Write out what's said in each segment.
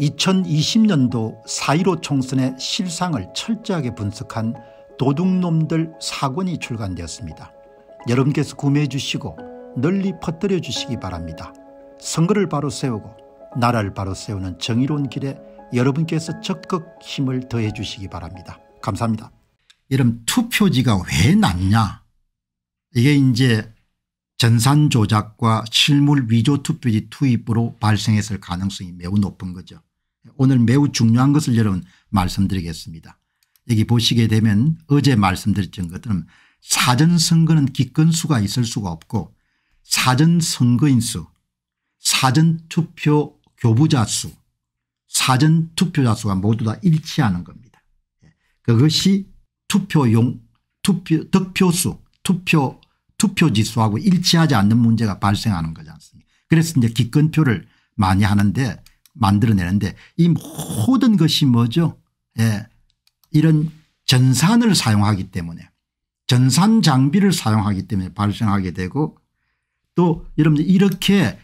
2020년도 4.15 총선의 실상을 철저하게 분석한 도둑놈들 사권이 출간되었습니다. 여러분께서 구매해 주시고 널리 퍼뜨려 주시기 바랍니다. 선거를 바로 세우고 나라를 바로 세우는 정의로운 길에 여러분께서 적극 힘을 더해 주시기 바랍니다. 감사합니다. 여러분 투표지가 왜 낮냐 이게 이제 전산 조작과 실물 위조 투표지 투입으로 발생했을 가능성이 매우 높은 거죠. 오늘 매우 중요한 것을 여러분 말씀드리겠습니다. 여기 보시게 되면 어제 말씀드렸던 것들은 사전선거는 기권수가 있을 수가 없고 사전선거인수 사전투표 교부자 수 사전투표자 수가 모두 다 일치하는 겁니다. 그것이 투표용 투표 득표수 투표 투표지수하고 일치하지 않는 문제가 발생하는 거지 않습니까 그래서 이제 기권표를 많이 하는데 만들어내는데 이 모든 것이 뭐죠 예. 이런 전산을 사용하기 때문에 전산 장비를 사용하기 때문에 발생하게 되고 또 여러분들 이렇게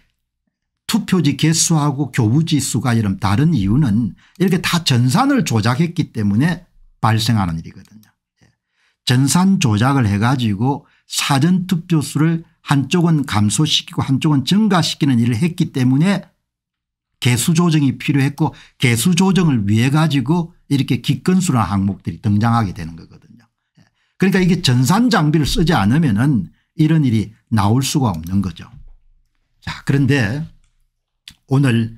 투표지 개수하고 교부지 수가 여러 다른 이유는 이렇게 다 전산을 조작했기 때문에 발생하는 일이거든요. 예, 전산 조작을 해가지고 사전투표수를 한쪽은 감소시키고 한쪽은 증가시키는 일을 했기 때문에 개수 조정이 필요했고 개수 조정을 위해 가지고 이렇게 기건수라는 항목들이 등장하게 되는 거거든요. 예. 그러니까 이게 전산 장비를 쓰지 않으면 은 이런 일이 나올 수가 없는 거죠. 자 그런데 오늘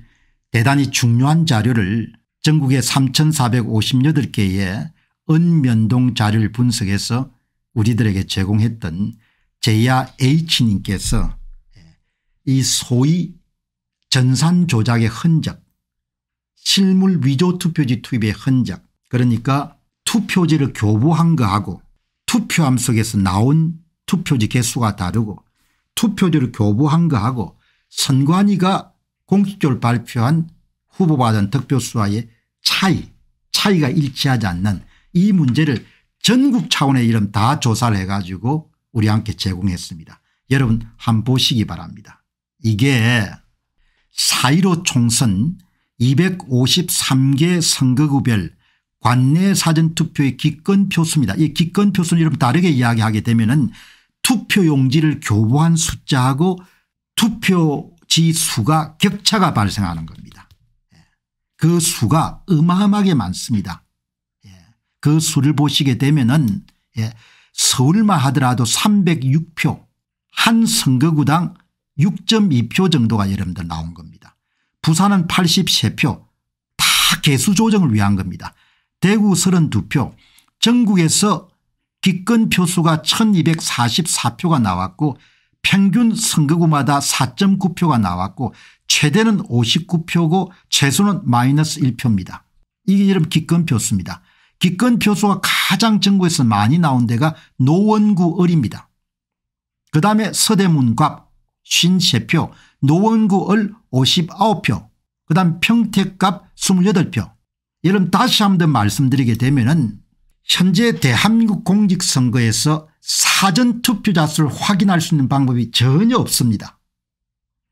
대단히 중요한 자료를 전국의 3458개의 은면동 자료를 분석해서 우리들에게 제공했던 제야 H님께서 예, 이 소위 전산 조작의 흔적 실물 위조 투표지 투입의 흔적 그러니까 투표지를 교부한 거하고 투표함 속에서 나온 투표지 개수가 다르고 투표지를 교부한 거하고 선관위가 공식적으로 발표한 후보받은 득표수와의 차이 차이가 일치하지 않는 이 문제를 전국 차원의 이름 다 조사를 해가지고 우리 함께 제공했습니다. 여러분 한번 보시기 바랍니다. 이게 4.15 총선 253개 선거구별 관내 사전투표의 기권표수입니다. 이 기권표수는 여러분 다르게 이야기하게 되면 은 투표용지를 교부한 숫자하고 투표지 수가 격차가 발생하는 겁니다. 예. 그 수가 어마어마하게 많습니다. 예. 그 수를 보시게 되면 은 예, 서울만 하더라도 306표 한 선거구당 6.2표 정도가 여러분들 나온 겁니다. 부산은 83표 다 개수 조정을 위한 겁니다. 대구 32표 전국에서 기권 표수가 1244표가 나왔고 평균 선거구마다 4.9표가 나왔고 최대는 59표고 최소는 마이너스 1표입니다. 이게 여러분 기권 표수입니다. 기권 표수가 가장 전국에서 많이 나온 데가 노원구 을입니다. 그 다음에 서대문갑 53표 노원구을 59표 그 다음 평택갑 28표 여러분 다시 한번 말씀드리게 되면 은 현재 대한민국 공직선거에서 사전투표자 수를 확인할 수 있는 방법이 전혀 없습니다.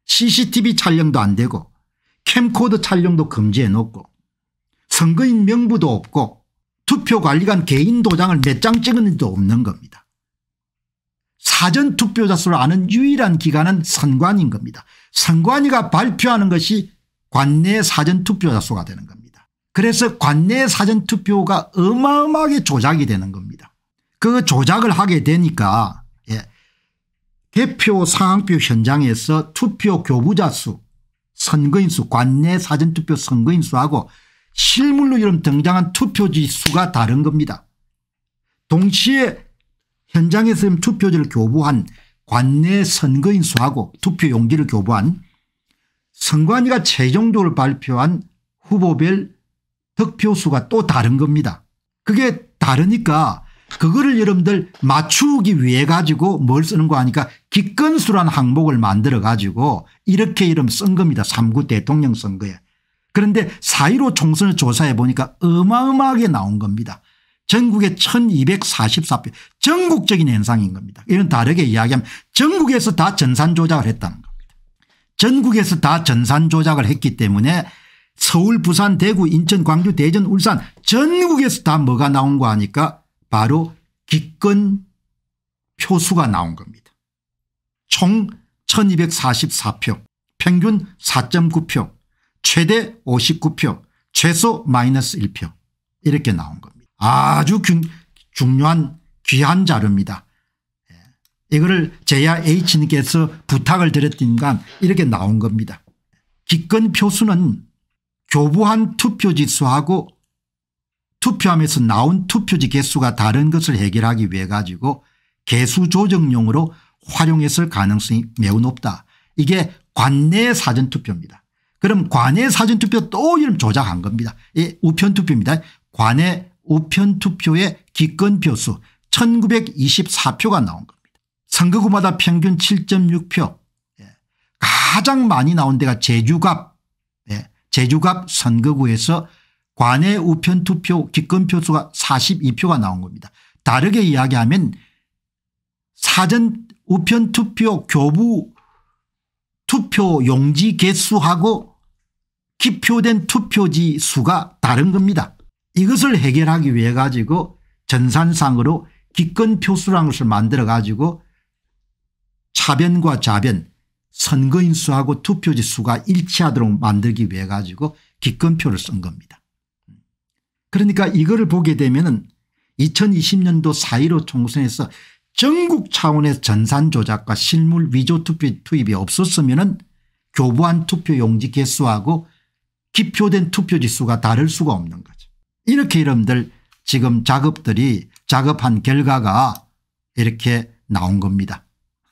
CCTV 촬영도 안 되고 캠코더 촬영도 금지해 놓고 선거인 명부도 없고 투표관리관 개인 도장을 몇 장 찍은 일도 없는 겁니다. 사전투표자 수를 아는 유일한 기관은 선관인 겁니다. 선관위가 발표하는 것이 관내 사전투표자 수가 되는 겁니다. 그래서 관내 사전투표가 어마어마하게 조작이 되는 겁니다. 그 조작을 하게 되니까 예. 대표 상황표 현장에서 투표 교부자 수 선거인 수 관내 사전투표 선거인 수하고 실물로 이름 등장한 투표지 수가 다른 겁니다. 동시에 현장에서 투표지를 교부한 관내 선거인 수하고 투표 용지를 교부한 선관위가 최종적으로 발표한 후보별 득표수가 또 다른 겁니다. 그게 다르니까 그거를 여러분들 맞추기 위해 가지고 뭘 쓰는 거아니까 기건수란 항목을 만들어 가지고 이렇게 이름 쓴 겁니다. 3구 대통령 선거에. 그런데 4.15 총선을 조사해 보니까 어마어마하게 나온 겁니다. 전국에 1244표 전국적인 현상인 겁니다. 이런 다르게 이야기하면 전국에서 다 전산 조작을 했다는 겁니다. 전국에서 다 전산 조작을 했기 때문에 서울 부산 대구 인천 광주 대전 울산 전국에서 다 뭐가 나온 거 하니까 바로 기권 표수가 나온 겁니다. 총 1244표 평균 4.9표 최대 59표 최소 마이너스 1표 이렇게 나온 겁니다. 아주 중요한 귀한 자료입니다. 예. 이거를 제야 H님께서 부탁을 드렸던가 이렇게 나온 겁니다. 기권 표수는 교부한 투표지 수하고 투표함에서 나온 투표지 개수가 다른 것을 해결하기 위해 가지고 개수 조정용으로 활용했을 가능성이 매우 높다. 이게 관내 사전투표입니다. 그럼 관내 사전투표 또 이름 조작한 겁니다. 이 우편투표입니다. 관내 우편 투표의 기권 표수 1924표가 나온 겁니다. 선거구마다 평균 7.6표 예. 가장 많이 나온 데가 제주갑 예. 제주갑 선거구에서 관내 우편 투표 기권 표수가 42표가 나온 겁니다. 다르게 이야기하면 사전 우편 투표 교부 투표 용지 개수하고 기표된 투표지 수가 다른 겁니다. 이것을 해결하기 위해 가지고 전산상으로 기권 표수라는 것을 만들어 가지고 차변과 자변 선거인 수하고 투표지 수가 일치하도록 만들기 위해 가지고 기권표를 쓴 겁니다. 그러니까 이거를 보게 되면 은 2020년도 4.15 총선에서 전국 차원의 전산 조작과 실물 위조 투표 투입이 없었으면 은 교부한 투표 용지 개수하고 기표된 투표지 수가 다를 수가 없는 거예요. 이렇게 여러분들 지금 작업들이 작업한 결과가 이렇게 나온 겁니다.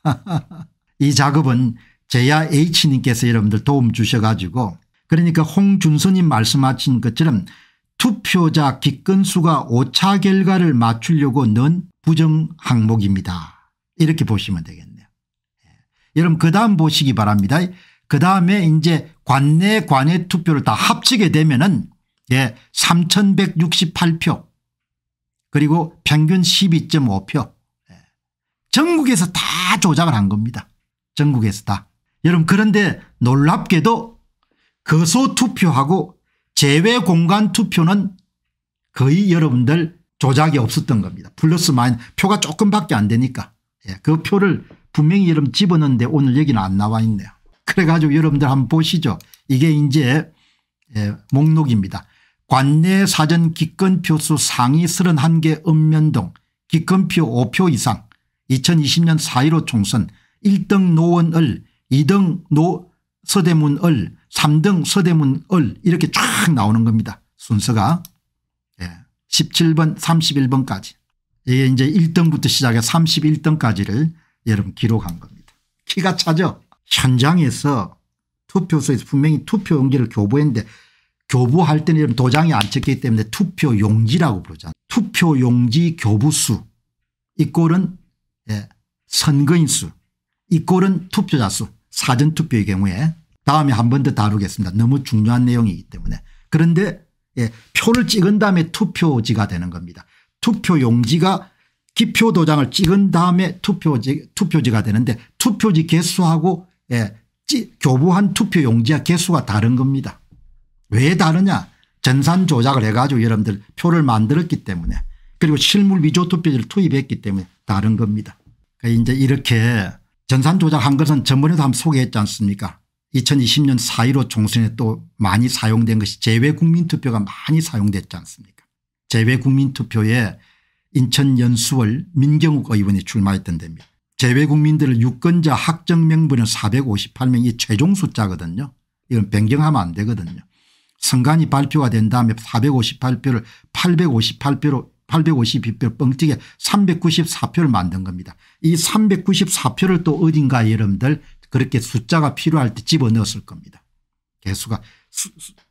이 작업은 제야 H님께서 여러분들 도움 주셔가지고 그러니까 홍준선님 말씀하신 것처럼 투표자 기권수가 오차 결과를 맞추려고 넣은 부정 항목입니다. 이렇게 보시면 되겠네요. 예. 여러분 그 다음 보시기 바랍니다. 그 다음에 이제 관내 관외 투표를 다 합치게 되면은 예, 3168표 그리고 평균 12.5표 예. 전국에서 다 조작을 한 겁니다. 전국에서 다. 여러분 그런데 놀랍게도 거소투표하고 제외공간투표는 거의 여러분들 조작이 없었던 겁니다. 플러스 마인 표가 조금밖에 안 되니까 예, 그 표를 분명히 여러분 집었는데 오늘 여기는 안 나와 있네요. 그래가지고 여러분들 한번 보시죠. 이게 이제 예, 목록입니다. 관내 사전 기권표수 상위 31개 읍면 동 기권표 5표 이상 2020년 4.15 총선 1등 노원을 2등 노 서대문을 3등 서대문을 이렇게 쫙 나오는 겁니다. 순서가 예. 17번 31번까지 이게 이제 1등부터 시작해 31등까지를 여러분 기록한 겁니다. 키가 차죠. 현장에서 투표소에서 분명히 투표용지를 교부했는데 교부할 때는 이런 도장이 안 찍기 때문에 투표 용지라고 부르잖아 투표 용지 교부수 이꼴은 예, 선거인 수 이꼴은 투표자 수 사전투표의 경우에 다음에 한 번 더 다루겠습니다. 너무 중요한 내용이기 때문에. 그런데 예, 표를 찍은 다음에 투표지가 되는 겁니다. 투표 용지가 기표 도장을 찍은 다음에 투표지, 투표지가 되는데 투표지 개수하고 예, 찌, 교부한 투표 용지와 개수가 다른 겁니다. 왜 다르냐 전산 조작을 해가지고 여러분들 표를 만들었기 때문에 그리고 실물 위조 투표지를 투입했기 때문에 다른 겁니다. 그러니까 이제 이렇게 전산 조작한 것은 전번에도 한번 소개했지 않습니까 2020년 4.15 총선에 또 많이 사용된 것이 재외국민투표가 많이 사용됐지 않습니까 재외국민투표에 인천 연수월 민경욱 의원이 출마했던 데입니다. 재외국민들을 유권자 확정 명분은 458명이 최종 숫자거든요. 이건 변경하면 안 되거든요. 선관위 발표가 된 다음에 458표를 858표로 852표 뻥튀게 394표를 만든 겁니다. 이 394표를 또 어딘가 여러분들 그렇게 숫자가 필요할 때 집어넣었을 겁니다. 개수가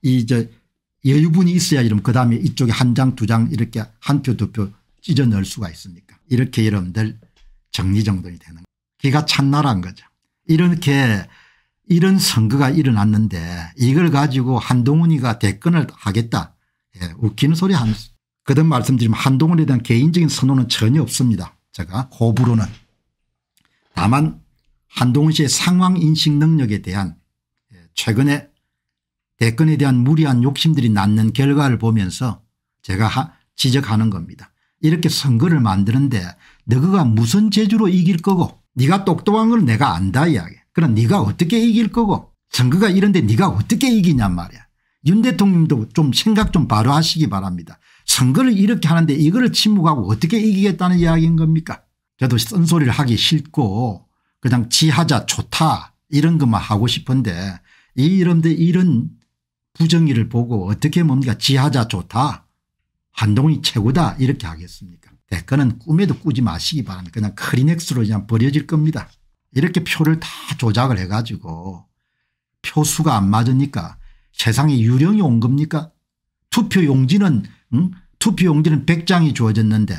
이제 여유분이 있어야 이러면 그다음에 이쪽에 한 장 두 장 이렇게 한 표 두 표 찢어 넣을 수가 있습니까 이렇게 여러분들 정리정돈이 되는 거예요. 기가 찬 나라인 거죠. 이렇게 이런 선거가 일어났는데 이걸 가지고 한동훈이가 대권을 하겠다. 예, 웃기는 소리 한 그든 말씀드리면 한동훈에 대한 개인적인 선호는 전혀 없습니다. 제가 고부로는 다만 한동훈 씨의 상황인식 능력에 대한 예, 최근에 대권에 대한 무리한 욕심들이 낳는 결과를 보면서 제가 지적하는 겁니다. 이렇게 선거를 만드는데 너가 무슨 재주로 이길 거고 네가 똑똑한 걸 내가 안다 이야기. 그럼 네가 어떻게 이길 거고 선거가 이런데 네가 어떻게 이기냔 말이야. 윤 대통령도 좀 생각 좀 바로 하시기 바랍니다. 선거를 이렇게 하는데 이거 침묵하고 어떻게 이기겠다는 이야기인 겁니까 저도 쓴소리를 하기 싫고 그냥 지하자 좋다 이런 것만 하고 싶은데 이런데 이런 부정의를 보고 어떻게 뭡니까 지하자 좋다 한동이 최고다 이렇게 하겠습니까 댓글은 꿈에도 꾸지 마시기 바랍니다. 그냥 크리넥스로 그냥 버려질 겁니다. 이렇게 표를 다 조작을 해가지고 표수가 안 맞으니까 세상에 유령이 온 겁니까? 투표 용지는 응? 투표 용지는 100장이 주어졌는데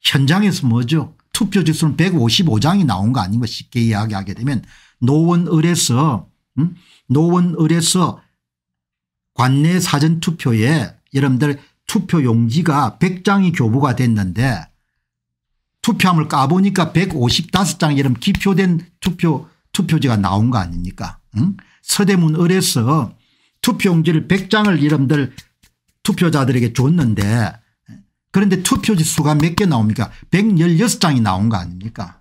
현장에서 뭐죠? 투표 지수는 155장이 나온 거 아닌가 쉽게 이야기하게 되면 노원을에서 응? 노원을에서 관내 사전투표에 여러분들 투표 용지가 100장이 교부가 됐는데 투표함을 까보니까 155장 이름 기표된 투표 투표지가 나온 거 아닙니까? 응? 서대문 을에서 투표용지를 100장을 이름들 투표자들에게 줬는데 그런데 투표지 수가 몇 개 나옵니까? 116장이 나온 거 아닙니까?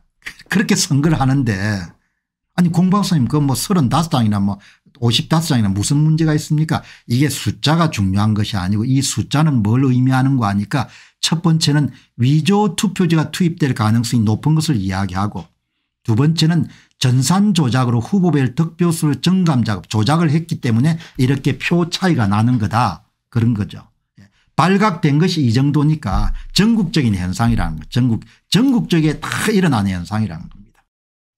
그렇게 선거를 하는데 아니 공박사님 그뭐 35장이나 뭐5 5장이나 무슨 문제가 있습니까 이게 숫자가 중요한 것이 아니고 이 숫자는 뭘 의미하는 거 아니까 첫 번째는 위조 투표지가 투입될 가능성이 높은 것을 이야기하고 두 번째는 전산 조작으로 후보별 득표수를 정감 작업 조작을 했기 때문에 이렇게 표 차이가 나는 거다 그런 거죠. 예. 발각된 것이 이 정도니까 전국적인 현상이라는 거 전국 전국적에 다 일어나는 현상이라는 겁니다.